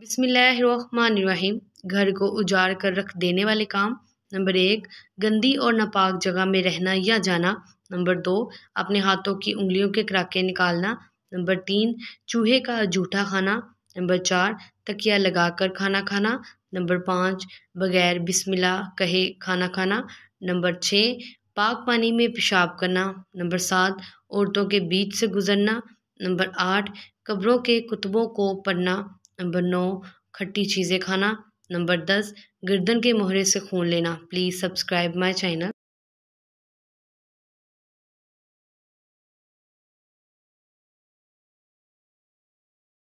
बिसमीम घर को उजाड़ कर रख देने वाले काम नंबर एक गंदी और नापाक जगह में रहना या जाना नंबर दो अपने हाथों की उंगलियों के कराके निकालना नंबर तीन चूहे का जूठा खाना नंबर चार तकिया लगाकर खाना खाना नंबर पाँच बगैर बिस्मिल्लाह कहे खाना खाना नंबर छः पाक पानी में पेशाब करना नंबर सात औरतों के बीच से गुजरना नंबर आठ कब्रों के कुतबों को पढ़ना नंबर नौ खट्टी चीज़ें खाना नंबर दस गर्दन के मोहरे से खून लेना प्लीज़ सब्सक्राइब माय चैनल